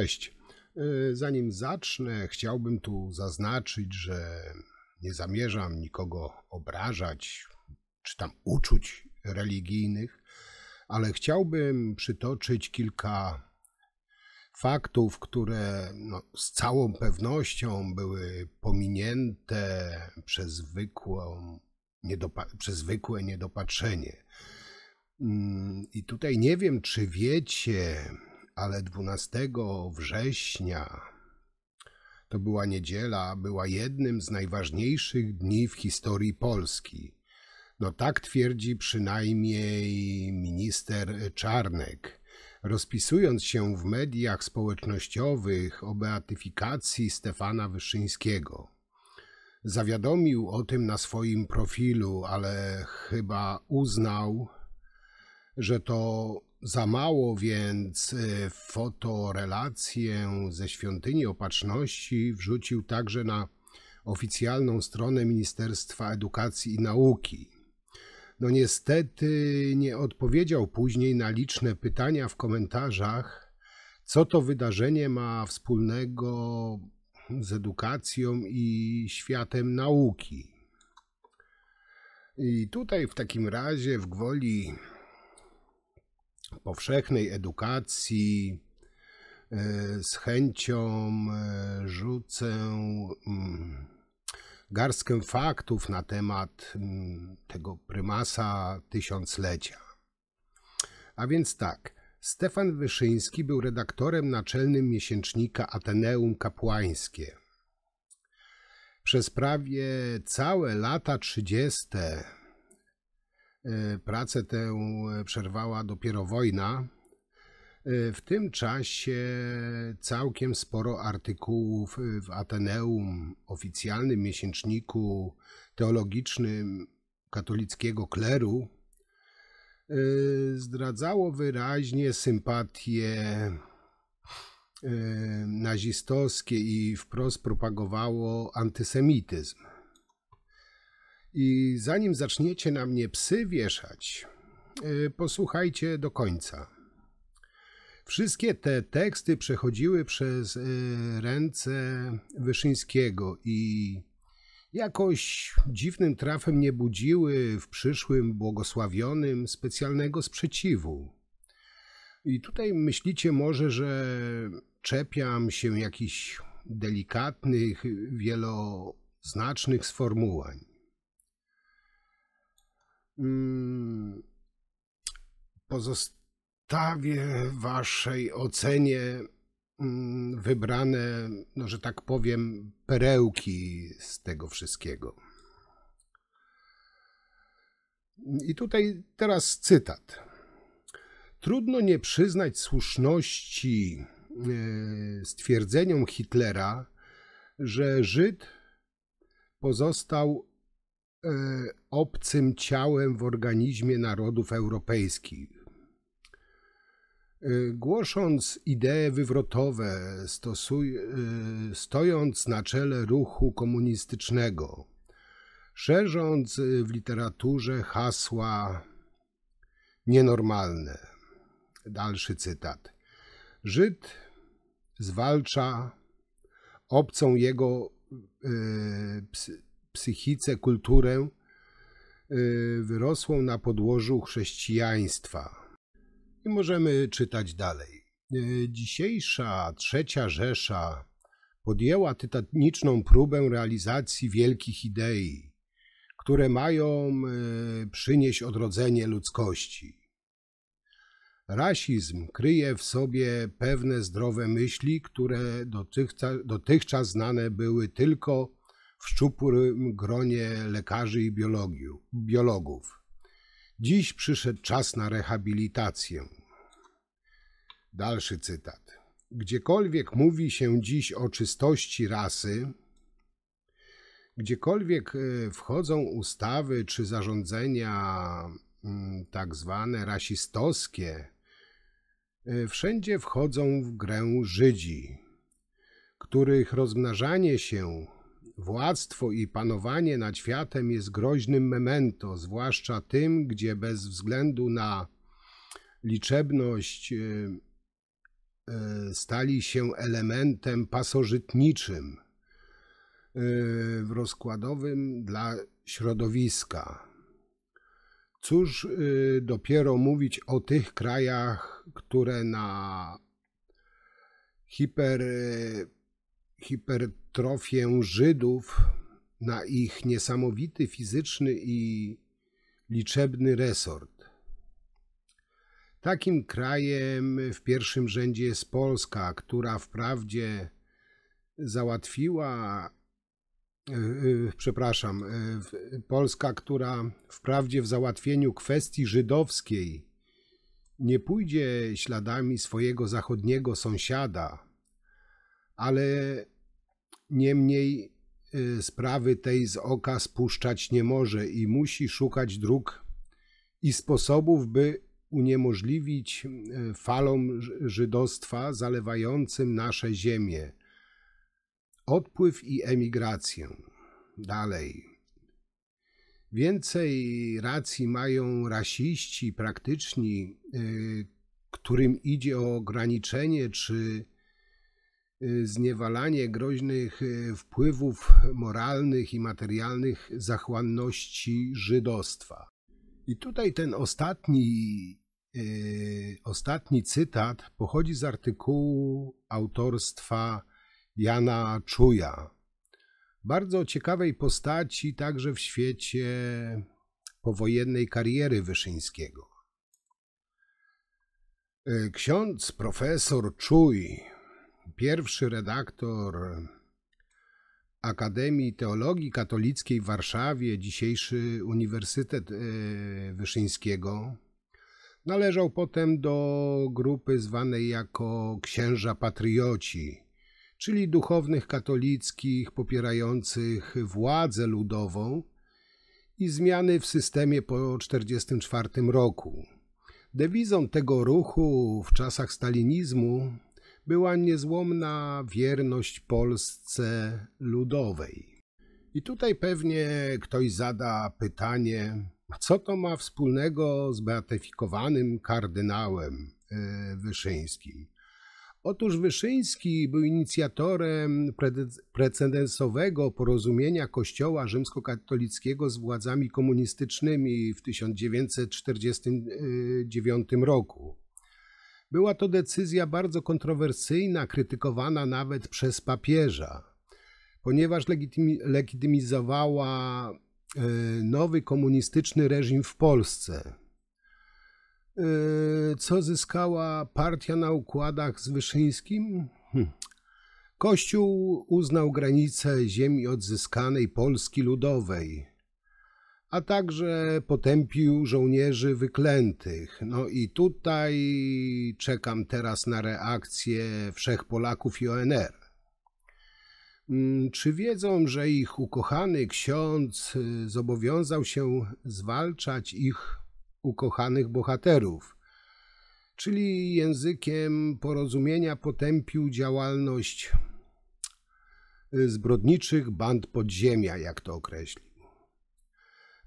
Cześć. E, zanim zacznę, chciałbym tu zaznaczyć, że nie zamierzam nikogo obrażać czy tam uczuć religijnych, ale chciałbym przytoczyć kilka faktów, które no, z całą pewnością były pominięte przez, zwykłą, niedopa- przez zwykłe niedopatrzenie. Mm, I tutaj nie wiem, czy wiecie, ale 12 września, to była niedziela, była jednym z najważniejszych dni w historii Polski. No tak twierdzi przynajmniej minister Czarnek. Rozpisując się w mediach społecznościowych o beatyfikacji Stefana Wyszyńskiego. Zawiadomił o tym na swoim profilu, ale chyba uznał, że to za mało, więc y, fotorelację ze świątyni opatrzności wrzucił także na oficjalną stronę Ministerstwa Edukacji i Nauki. No niestety nie odpowiedział później na liczne pytania w komentarzach, co to wydarzenie ma wspólnego z edukacją i światem nauki. I tutaj w takim razie w gwoli powszechnej edukacji e, z chęcią e, rzucę mm, garstkę faktów na temat mm, tego prymasa tysiąclecia. A więc tak, Stefan Wyszyński był redaktorem naczelnym miesięcznika Ateneum Kapłańskie. Przez prawie całe lata 30. E, pracę tę e, przerwała dopiero wojna. E, w tym czasie całkiem sporo artykułów w Ateneum, oficjalnym miesięczniku teologicznym katolickiego kleru, zdradzało wyraźnie sympatie nazistowskie i wprost propagowało antysemityzm. I zanim zaczniecie na mnie psy wieszać, y, posłuchajcie do końca. Wszystkie te teksty przechodziły przez y, ręce Wyszyńskiego i jakoś dziwnym trafem nie budziły w przyszłym błogosławionym specjalnego sprzeciwu. I tutaj myślicie może, że czepiam się jakichś delikatnych, wieloznacznych sformułań. Mm, pozostawię waszej ocenie mm, wybrane, no że tak powiem, perełki z tego wszystkiego. I tutaj teraz cytat. Trudno nie przyznać słuszności e, stwierdzeniom Hitlera, że Żyd pozostał E, obcym ciałem w organizmie narodów europejskich. E, głosząc idee wywrotowe, stosuj, e, stojąc na czele ruchu komunistycznego, szerząc w literaturze hasła nienormalne. Dalszy cytat. Żyd zwalcza obcą jego y, psychice, kulturę y, wyrosłą na podłożu chrześcijaństwa. I możemy czytać dalej. Y, dzisiejsza trzecia Rzesza podjęła tytaniczną próbę realizacji wielkich idei, które mają y, przynieść odrodzenie ludzkości. Rasizm kryje w sobie pewne zdrowe myśli, które dotychczas, dotychczas znane były tylko w szczupłym gronie lekarzy i biologiu, biologów. Dziś przyszedł czas na rehabilitację. Dalszy cytat. Gdziekolwiek mówi się dziś o czystości rasy, gdziekolwiek e, wchodzą ustawy czy zarządzenia mm, tak zwane rasistowskie, e, wszędzie wchodzą w grę Żydzi, których rozmnażanie się Władztwo i panowanie nad światem jest groźnym memento, zwłaszcza tym, gdzie bez względu na liczebność e, e, stali się elementem pasożytniczym e, w rozkładowym dla środowiska. Cóż dopiero mówić o tych krajach, które na hiper, hiper trofię Żydów na ich niesamowity fizyczny i liczebny resort. Takim krajem w pierwszym rzędzie jest Polska, która wprawdzie załatwiła, e, e, przepraszam, e, Polska, która wprawdzie w załatwieniu kwestii żydowskiej nie pójdzie śladami swojego zachodniego sąsiada, ale Niemniej y, sprawy tej z oka spuszczać nie może i musi szukać dróg i sposobów, by uniemożliwić y, falom żydostwa zalewającym nasze ziemie odpływ i emigrację. Dalej. Więcej racji mają rasiści praktyczni, y, którym idzie o ograniczenie czy Y, zniewalanie groźnych y, wpływów moralnych i materialnych zachłanności żydostwa. I tutaj ten ostatni, y, ostatni cytat pochodzi z artykułu autorstwa Jana Czuja. Bardzo ciekawej postaci także w świecie powojennej kariery Wyszyńskiego. Ksiądz profesor Czuj pierwszy redaktor Akademii Teologii Katolickiej w Warszawie, dzisiejszy Uniwersytet e, Wyszyńskiego, należał potem do grupy zwanej jako księża patrioci, czyli duchownych katolickich popierających władzę ludową i zmiany w systemie po 1944 roku. Dewizą tego ruchu w czasach stalinizmu była niezłomna wierność Polsce ludowej. I tutaj pewnie ktoś zada pytanie, co to ma wspólnego z beatyfikowanym kardynałem e, Wyszyńskim? Otóż Wyszyński był inicjatorem precedensowego porozumienia Kościoła rzymskokatolickiego z władzami komunistycznymi w 1949 e, roku. Była to decyzja bardzo kontrowersyjna, krytykowana nawet przez papieża, ponieważ legitymizowała e, nowy komunistyczny reżim w Polsce, e, co zyskała partia na układach z Wyszyńskim? Hm. Kościół uznał granice ziemi odzyskanej Polski Ludowej, a także potępił żołnierzy wyklętych. No i tutaj czekam teraz na reakcję wszech Polaków i ONR. Mm, czy wiedzą, że ich ukochany ksiądz y, zobowiązał się zwalczać ich ukochanych bohaterów? Czyli językiem porozumienia potępił działalność y, zbrodniczych band podziemia, jak to określi.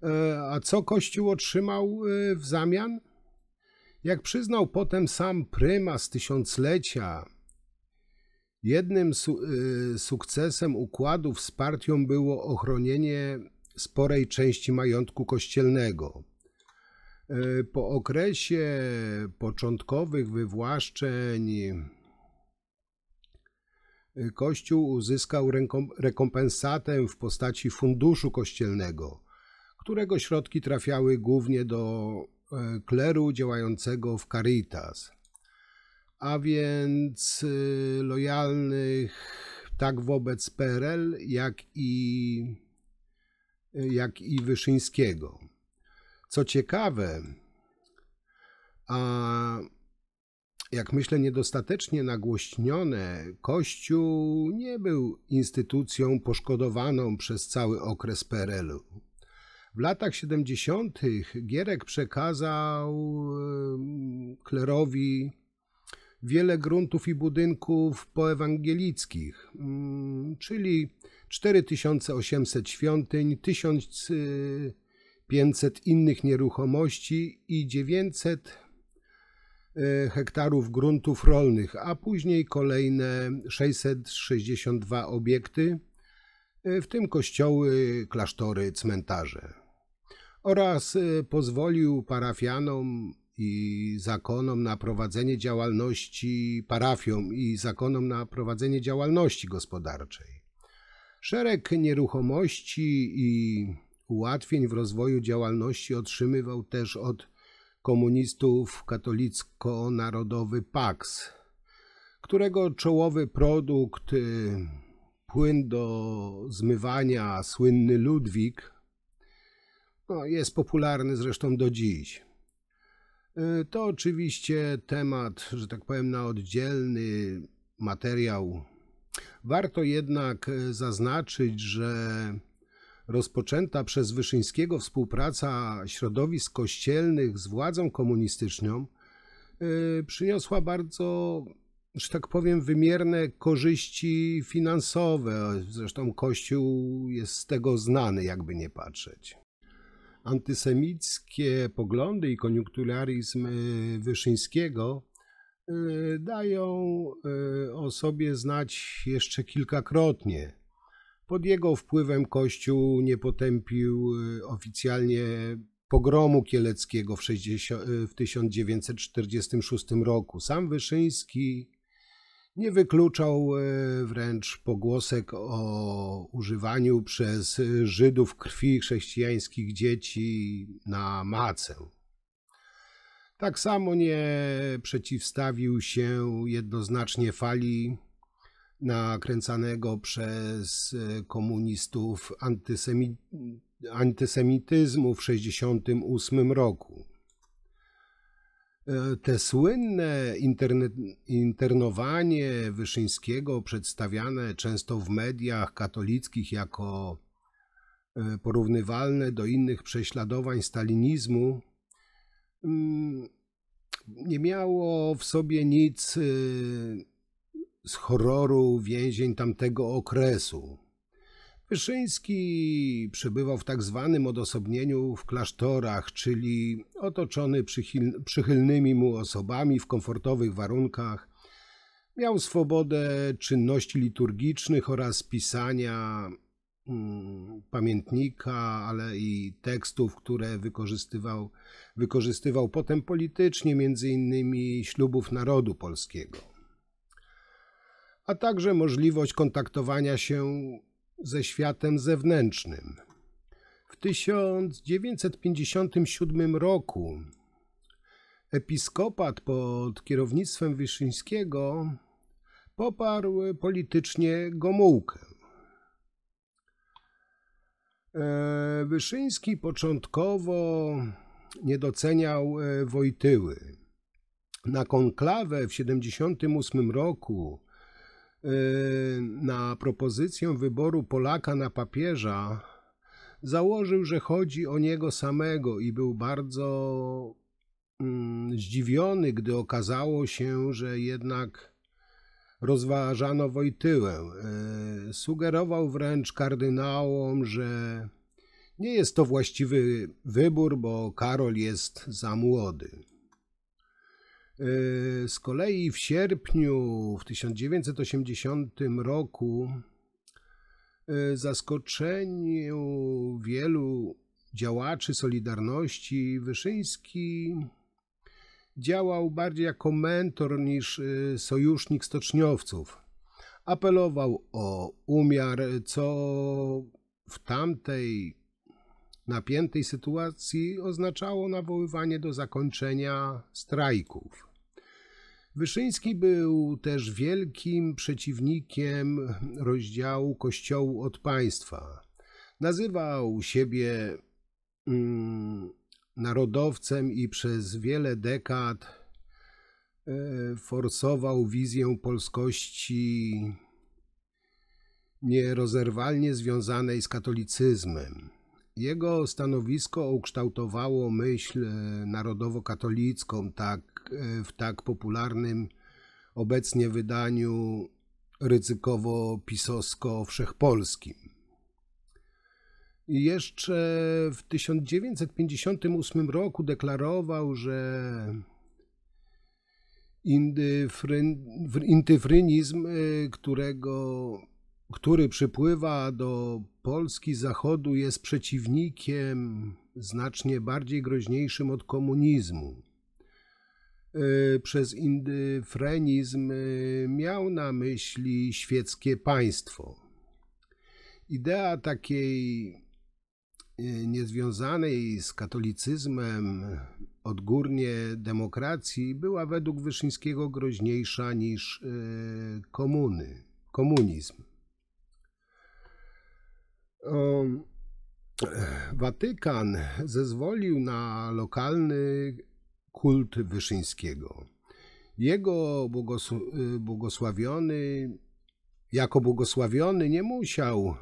E, a co Kościół otrzymał e, w zamian? Jak przyznał potem sam prymas tysiąclecia, jednym su e, sukcesem układów z partią było ochronienie sporej części majątku kościelnego. Po okresie początkowych wywłaszczeń Kościół uzyskał rekompensatę w postaci funduszu kościelnego – którego środki trafiały głównie do e, kleru działającego w Caritas, a więc e, lojalnych tak wobec PRL, jak i, e, jak i Wyszyńskiego. Co ciekawe, a jak myślę niedostatecznie nagłośnione, Kościół nie był instytucją poszkodowaną przez cały okres PRL-u. W latach 70. Gierek przekazał klerowi wiele gruntów i budynków poewangelickich, mm, czyli 4800 świątyń, 1500 innych nieruchomości i 900 e, hektarów gruntów rolnych, a później kolejne 662 obiekty, e, w tym kościoły, klasztory, cmentarze oraz e, pozwolił parafianom i zakonom na prowadzenie działalności parafiom i zakonom na prowadzenie działalności gospodarczej. Szereg nieruchomości i ułatwień w rozwoju działalności otrzymywał też od komunistów katolicko-narodowy PAX, którego czołowy produkt, e, płyn do zmywania, słynny Ludwik, no, jest popularny zresztą do dziś. Y, to oczywiście temat, że tak powiem, na oddzielny materiał. Warto jednak y, zaznaczyć, że rozpoczęta przez Wyszyńskiego współpraca środowisk kościelnych z władzą komunistyczną y, przyniosła bardzo, że tak powiem, wymierne korzyści finansowe. Zresztą Kościół jest z tego znany, jakby nie patrzeć antysemickie poglądy i koniunkturalizm e, Wyszyńskiego e, dają e, o sobie znać jeszcze kilkakrotnie. Pod jego wpływem Kościół nie potępił oficjalnie pogromu kieleckiego w, 1946 roku. Sam Wyszyński nie wykluczał e, wręcz pogłosek o używaniu przez Żydów krwi chrześcijańskich dzieci na macę. Tak samo nie przeciwstawił się jednoznacznie fali nakręcanego przez e, komunistów antysemi... antysemityzmu w 1968 roku. E, te słynne internowanie Wyszyńskiego, przedstawiane często w mediach katolickich jako e, porównywalne do innych prześladowań stalinizmu, mm, nie miało w sobie nic e, z horroru więzień tamtego okresu. Wyszyński przebywał w tak zwanym odosobnieniu w klasztorach, czyli otoczony przychylnymi mu osobami w komfortowych warunkach. Miał swobodę czynności liturgicznych oraz pisania mm, pamiętnika, ale i tekstów, które wykorzystywał, wykorzystywał potem politycznie, między innymi ślubów narodu polskiego, a także możliwość kontaktowania się ze światem zewnętrznym. W 1957 roku episkopat pod kierownictwem Wyszyńskiego poparł politycznie Gomułkę. E, Wyszyński początkowo nie doceniał e, Wojtyły. Na konklawę w 1978 roku na propozycję wyboru Polaka na papieża założył, że chodzi o niego samego i był bardzo mm, zdziwiony, gdy okazało się, że jednak rozważano Wojtyłę. E, sugerował wręcz kardynałom, że nie jest to właściwy wybór, bo Karol jest za młody. Yy, z kolei w sierpniu w 1980 roku yy, zaskoczeniu wielu działaczy Solidarności Wyszyński działał bardziej jako mentor niż yy, sojusznik stoczniowców. Apelował o umiar, co w tamtej napiętej sytuacji oznaczało nawoływanie do zakończenia strajków. Wyszyński był też wielkim przeciwnikiem rozdziału Kościołu od państwa. Nazywał siebie mm, narodowcem i przez wiele dekad y, forsował wizję polskości nierozerwalnie związanej z katolicyzmem. Jego stanowisko ukształtowało myśl e, narodowo-katolicką tak, e, w tak popularnym obecnie wydaniu ryzykowo-pisowsko-wszechpolskim. Jeszcze w 1958 roku deklarował, że indyfrynizm, e, którego, który przypływa do Polski Zachodu jest przeciwnikiem znacznie bardziej groźniejszym od komunizmu. E, przez indyfrenizm e, miał na myśli świeckie państwo. Idea takiej e, niezwiązanej z katolicyzmem odgórnie demokracji była według Wyszyńskiego groźniejsza niż komuny, komunizm. Eh, Watykan zezwolił na lokalny kult Wyszyńskiego. Jego y, błogosławiony, jako błogosławiony nie musiał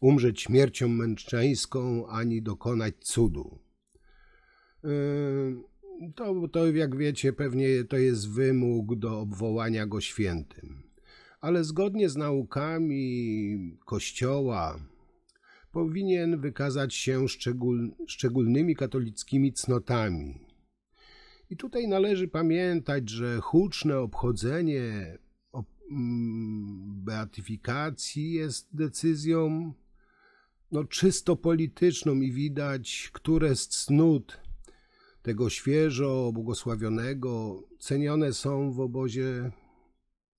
umrzeć śmiercią męczeńską ani dokonać cudu. To, to, jak wiecie, pewnie to jest wymóg do obwołania go świętym. Ale zgodnie z naukami Kościoła, powinien wykazać się szczegól, szczególnymi katolickimi cnotami. I tutaj należy pamiętać, że huczne obchodzenie mm, beatyfikacji jest decyzją no, czysto polityczną i widać, które z cnót tego świeżo błogosławionego cenione są w obozie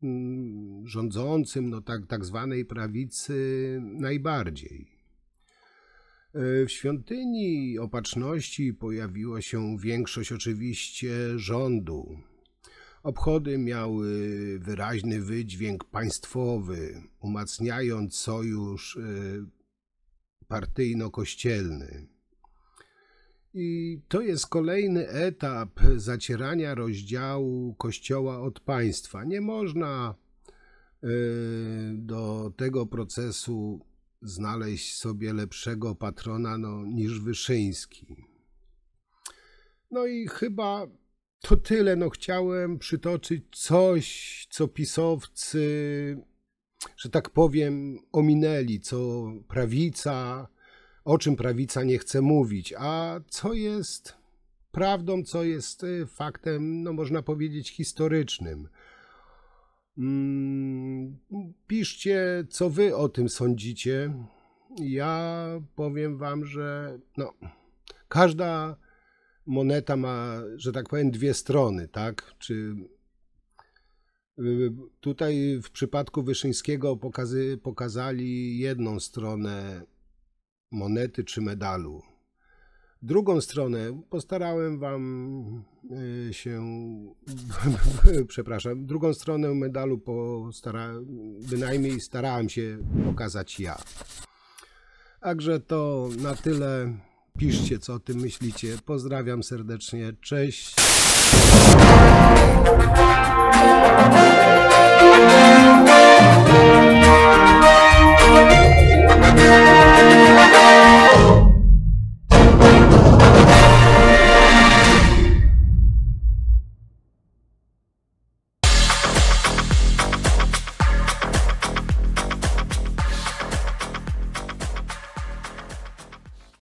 mm, rządzącym, no tak, tak zwanej prawicy najbardziej. E, w świątyni opatrzności pojawiła się większość oczywiście rządu. Obchody miały wyraźny wydźwięk państwowy, umacniając sojusz e, partyjno-kościelny. I to jest kolejny etap zacierania rozdziału kościoła od państwa. Nie można e, do tego procesu znaleźć sobie lepszego patrona no, niż Wyszyński. No i chyba to tyle. No, chciałem przytoczyć coś, co pisowcy, że tak powiem, ominęli, co prawica, o czym prawica nie chce mówić, a co jest prawdą, co jest y, faktem, no można powiedzieć, historycznym. Mm, piszcie, co wy o tym sądzicie. Ja powiem wam, że no, każda moneta ma, że tak powiem, dwie strony, tak? Czy y, tutaj w przypadku Wyszyńskiego pokazy, pokazali jedną stronę monety czy medalu. Drugą stronę postarałem Wam e, się, przepraszam, drugą stronę medalu postara, bynajmniej starałem się pokazać ja. Także to na tyle. Piszcie, co o tym myślicie. Pozdrawiam serdecznie. Cześć. Thank you.